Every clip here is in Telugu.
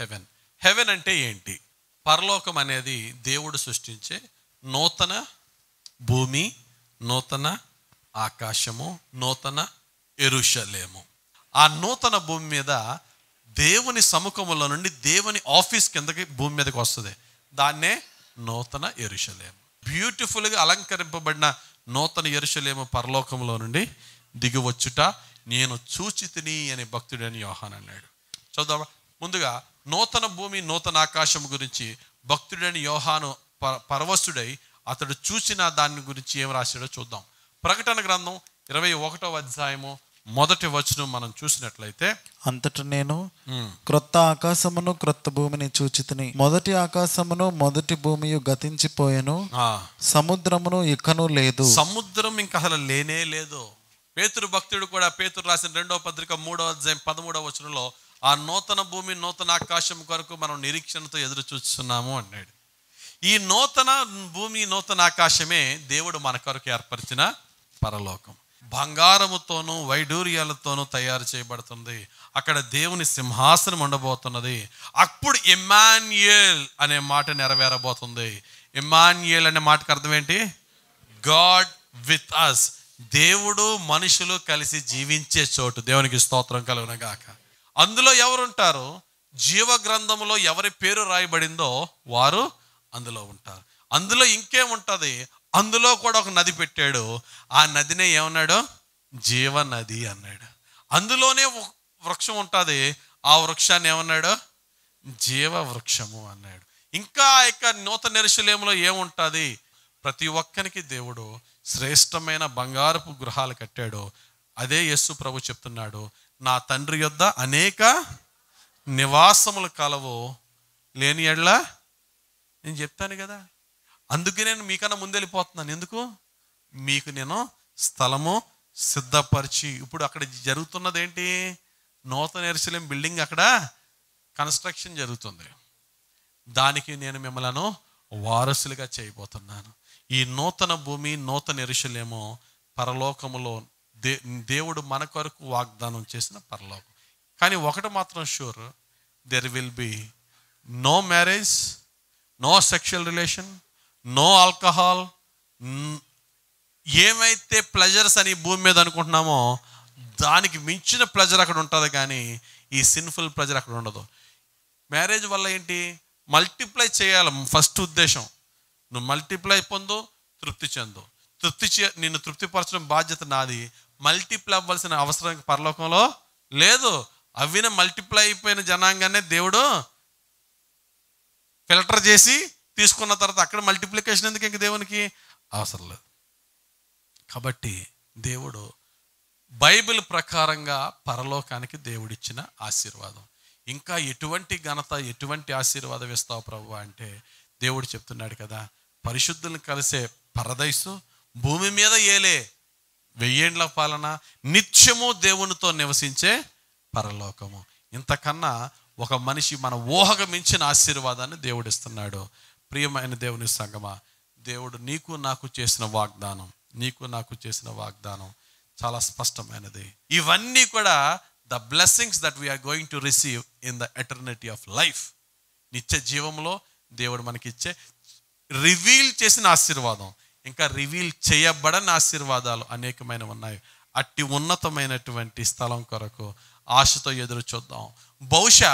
హెవెన్ హెవెన్ అంటే ఏంటి పరలోకం అనేది దేవుడు సృష్టించే నూతన భూమి నూతన ఆకాశము నూతన ఎరుషలేము ఆ నూతన భూమి మీద దేవుని సముఖములో నుండి దేవుని ఆఫీస్ కిందకి భూమి మీదకి వస్తుంది దాన్నే నూతన ఎరుషలేము బ్యూటిఫుల్గా అలంకరింపబడిన నూతన ఎరుషలేము పరలోకంలో నుండి దిగువచ్చుట నేను చూచి తిని అనే భక్తుడని యోహాన్ అన్నాడు చూద్దామా ముందుగా నూతన భూమి నూతన ఆకాశం గురించి భక్తుడైన యోహాను పరవస్తుడై అతడు చూసిన దాని గురించి ఏం రాశాడో చూద్దాం ప్రకటన గ్రంథం ఇరవై ఒకటో అధ్యాయము మొదటి వచనం మనం చూసినట్లయితే అంతట నేను క్రొత్త ఆకాశమును క్రొత్త భూమిని చూచితిని మొదటి ఆకాశమును మొదటి భూమి గతించిపోయాను సముద్రమును ఇకను లేదు సముద్రం ఇంకా అసలు లేనే లేదు పేతురు భక్తుడు కూడా పేతురు రాసిన రెండవ పత్రిక మూడవ అధ్యాయం పదమూడవ వచనంలో ఆ నూతన భూమి నూతన ఆకాశం కొరకు మనం నిరీక్షణతో ఎదురు చూస్తున్నాము అన్నాడు ఈ నూతన భూమి నూతన ఆకాశమే దేవుడు మన కొరకు ఏర్పరిచిన పరలోకం బంగారముతోనూ వైడూర్యాలతోనూ తయారు చేయబడుతుంది అక్కడ దేవుని సింహాసనం ఉండబోతున్నది అప్పుడు ఇమాన్యుయల్ అనే మాట నెరవేరబోతుంది ఇమాన్యుయల్ అనే మాటకు అర్థం ఏంటి గాడ్ విత్ అస్ దేవుడు మనుషులు కలిసి జీవించే చోటు దేవునికి స్తోత్రం కలుగునగాక గాక అందులో ఎవరుంటారు జీవ గ్రంథంలో ఎవరి పేరు రాయబడిందో వారు అందులో ఉంటారు అందులో ఇంకేముంటుంది అందులో కూడా ఒక నది పెట్టాడు ఆ నదినే ఏమన్నాడు జీవ నది అన్నాడు అందులోనే వృక్షం ఉంటుంది ఆ వృక్షాన్ని ఏమన్నాడు జీవ వృక్షము అన్నాడు ఇంకా ఇక నూతన నిరశలేములో ఏముంటుంది ప్రతి ఒక్కరికి దేవుడు శ్రేష్టమైన బంగారపు గృహాలు కట్టాడు అదే యస్సు ప్రభు చెప్తున్నాడు నా తండ్రి యొద్ద అనేక నివాసములు కలవు లేని ఎడ్ల నేను చెప్తాను కదా అందుకే నేను మీకన్నా ముందెళ్ళిపోతున్నాను ఎందుకు మీకు నేను స్థలము సిద్ధపరిచి ఇప్పుడు అక్కడ జరుగుతున్నది ఏంటి నూతన ఎరుసలేం బిల్డింగ్ అక్కడ కన్స్ట్రక్షన్ జరుగుతుంది దానికి నేను మిమ్మలను వారసులుగా చేయబోతున్నాను ఈ నూతన భూమి నూతన ఎరుసలేమో పరలోకములో దే దేవుడు మన కొరకు వాగ్దానం చేసిన పరలోకం కానీ ఒకటి మాత్రం sure there will be no marriage no sexual relation no alcohol ఏమైతే ప్లెజర్స్ అని భూమి మీద అనుకుంటున్నామో దానికి మించిన ప్లెజర్ అక్కడ ఉంటుంది కానీ ఈ సిన్ఫుల్ ప్లెజర్ అక్కడ ఉండదు మ్యారేజ్ వల్ల ఏంటి మల్టిప్లై చేయాలి ఫస్ట్ ఉద్దేశం నువ్వు మల్టిప్లై పొందు తృప్తి చెందు తృప్తి చే నిన్ను తృప్తిపరచడం బాధ్యత నాది మల్టిప్లై అవ్వాల్సిన అవసరం పరలోకంలో లేదు అవిన మల్టిప్లై అయిపోయిన జనాంగానే దేవుడు ఫిల్టర్ చేసి తీసుకున్న తర్వాత అక్కడ మల్టిప్లికేషన్ ఎందుకు ఇంక దేవునికి అవసరం లేదు కాబట్టి దేవుడు బైబిల్ ప్రకారంగా పరలోకానికి దేవుడిచ్చిన ఆశీర్వాదం ఇంకా ఎటువంటి ఘనత ఎటువంటి ఆశీర్వాదం ఇస్తావు ప్రభు అంటే దేవుడు చెప్తున్నాడు కదా పరిశుద్ధులను కలిసే పరదైసు భూమి మీద ఏలే వెయ్యేండ్ల పాలన నిత్యము దేవునితో నివసించే పరలోకము ఇంతకన్నా ఒక మనిషి మన ఊహకు మించిన ఆశీర్వాదాన్ని దేవుడిస్తున్నాడు ప్రియమైన దేవుని సంగమా దేవుడు నీకు నాకు చేసిన వాగ్దానం నీకు నాకు చేసిన వాగ్దానం చాలా స్పష్టమైనది ఇవన్నీ కూడా the blessings that we are going to receive in the eternity of life నిత్య జీవంలో దేవుడు మనకిచ్చే రివీల్ చేసిన ఆశీర్వాదం ఇంకా రివీల్ చేయబడని ఆశీర్వాదాలు అనేకమైన ఉన్నాయి అట్టి ఉన్నతమైనటువంటి స్థలం కొరకు ఆశతో ఎదురు చూద్దాం బహుశా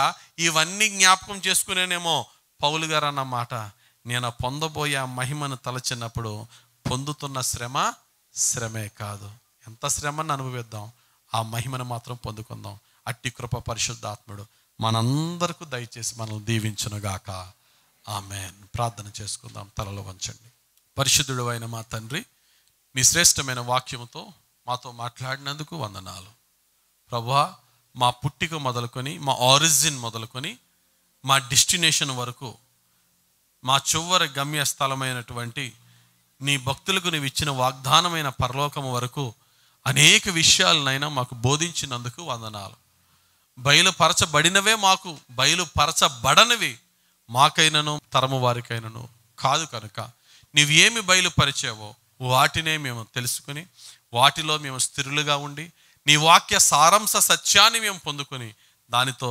ఇవన్నీ జ్ఞాపకం చేసుకునేనేమో పౌలు గారు అన్నమాట మాట నేను పొందబోయే ఆ మహిమను తలచినప్పుడు పొందుతున్న శ్రమ శ్రమే కాదు ఎంత శ్రమను అనుభవిద్దాం ఆ మహిమను మాత్రం పొందుకుందాం అట్టి కృప పరిశుద్ధాత్ముడు మనందరకు దయచేసి మనల్ని దీవించునుగాక ఆమె ప్రార్థన చేసుకుందాం తలలో వంచండి పరిశుద్ధుడు అయిన మా తండ్రి మీ శ్రేష్టమైన వాక్యముతో మాతో మాట్లాడినందుకు వందనాలు ప్రభా మా పుట్టిక మొదలుకొని మా ఆరిజిన్ మొదలుకొని మా డెస్టినేషన్ వరకు మా చివరి గమ్యస్థలమైనటువంటి నీ భక్తులకు నీవు ఇచ్చిన వాగ్దానమైన పరలోకము వరకు అనేక విషయాలనైనా మాకు బోధించినందుకు వందనాలు బయలుపరచబడినవే మాకు బయలుపరచబడనివి మాకైనను తరము వారికైనను కాదు కనుక నీవు ఏమి బయలుపరిచావో వాటినే మేము తెలుసుకుని వాటిలో మేము స్థిరులుగా ఉండి నీ వాక్య సారాంశ సత్యాన్ని మేము పొందుకొని దానితో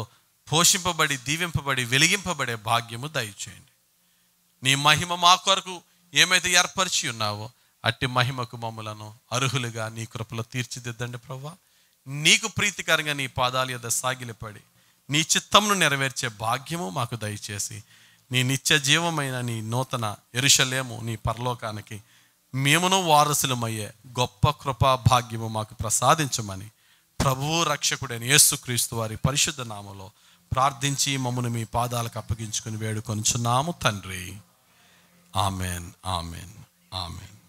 పోషింపబడి దీవింపబడి వెలిగింపబడే భాగ్యము దయచేయండి నీ మహిమ మా కొరకు ఏమైతే ఏర్పరిచి ఉన్నావో అట్టి మహిమకు మమ్మలను అర్హులుగా నీ కృపలో తీర్చిదిద్దండి ప్రవ్వా నీకు ప్రీతికరంగా నీ పాదాలు ఎద సాగిలిపడి నీ చిత్తంను నెరవేర్చే భాగ్యము మాకు దయచేసి నీ నిత్య జీవమైన నీ నూతన ఎరుషలేము నీ పరలోకానికి మేమును వారసులమయ్యే గొప్ప కృపా భాగ్యము మాకు ప్రసాదించమని ప్రభువు రక్షకుడైన యేసుక్రీస్తు వారి పరిశుద్ధ నామలో ప్రార్థించి మమ్మను మీ పాదాలకు అప్పగించుకుని వేడుకొనుచున్నాము తండ్రి ఆమెన్ ఆమెన్ ఆమెన్